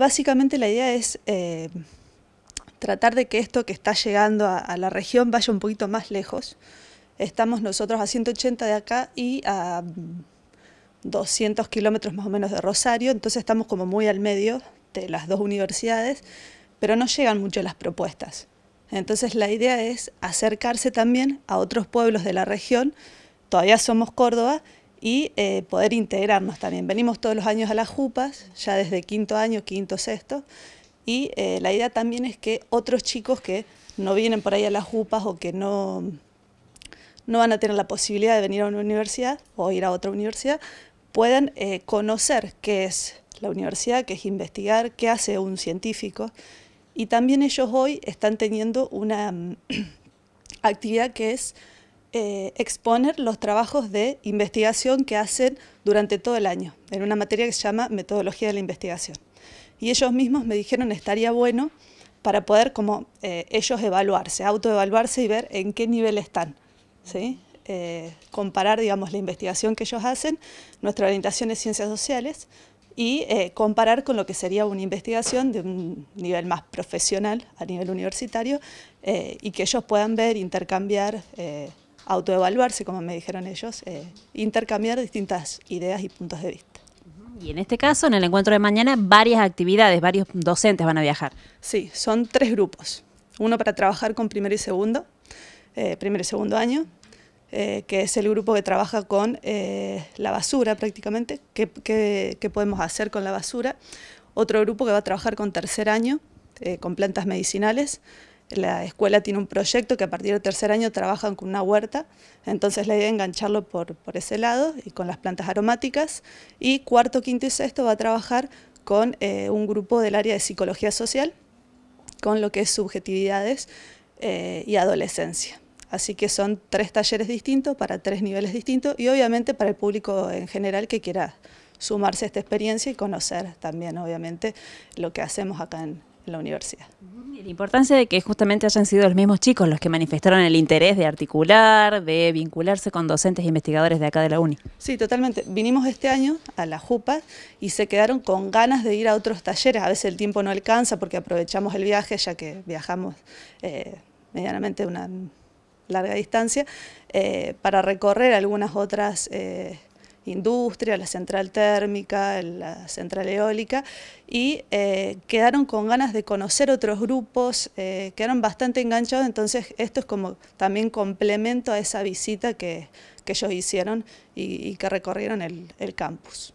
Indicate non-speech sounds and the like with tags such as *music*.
Básicamente la idea es eh, tratar de que esto que está llegando a, a, la región vaya un poquito más lejos. Estamos nosotros a 180 de acá y a 200 mm, kilómetros más o menos de Rosario, entonces estamos como muy al medio de las dos universidades, pero no llegan mucho las propuestas. Entonces la idea es acercarse también a otros pueblos de la región, todavía somos Córdoba, y eh, poder integrarnos también. Venimos todos los años a las JUPAS, ya desde quinto año, quinto, sexto, y eh, la idea también es que otros chicos que no vienen por ahí a las JUPAS o que no, no van a tener la posibilidad de venir a una universidad o ir a otra universidad, puedan eh, conocer qué es la universidad, qué es investigar, qué hace un científico. Y también ellos hoy están teniendo una *clears throat* actividad que es eh, exponer los trabajos de investigación que hacen durante todo el año, en una materia que se llama metodología de la investigación. Y ellos mismos me dijeron estaría bueno para poder como eh, ellos evaluarse, autoevaluarse y ver en qué nivel están. ¿sí? Eh, comparar digamos, la investigación que ellos hacen, nuestra orientación de ciencias sociales, y comparar con lo que sería una investigación de un nivel más profesional a nivel universitario y que ellos puedan ver, intercambiar autoevaluarse, como me dijeron ellos, eh, intercambiar distintas ideas y puntos de vista. Y en este caso, en el encuentro de mañana, varias actividades, varios docentes van a viajar. Sí, son tres grupos. Uno para trabajar con primero y segundo, eh, primer y segundo año, eh, que es el grupo que trabaja con la basura prácticamente, qué, podemos hacer con la basura. Otro grupo que va a trabajar con tercer año, con plantas medicinales, la escuela tiene un proyecto que a partir del tercer año trabajan con una huerta, entonces la idea es engancharlo por, ese lado y con las plantas aromáticas. Y cuarto, quinto y sexto va a trabajar con eh, un grupo del área de psicología social, con lo que es subjetividades eh, y adolescencia. Así que son tres talleres distintos para tres niveles distintos y obviamente para el público en general que quiera sumarse a esta experiencia y conocer también obviamente lo que hacemos acá en, la universidad. la importancia de que justamente hayan sido los mismos chicos los que manifestaron el interés de articular, de vincularse con docentes e investigadores de acá de la UNI. Sí, totalmente. Vinimos este año a la JUPA y se quedaron con ganas de ir a otros talleres. A veces el tiempo no alcanza porque aprovechamos el viaje, ya que viajamos eh, medianamente una larga distancia, eh, para recorrer algunas otras... Eh, industria, la central térmica, la central eólica, y eh, quedaron con ganas de conocer otros grupos, eh, quedaron bastante enganchados, entonces esto es como también complemento a esa visita que, ellos hicieron y, que recorrieron el campus.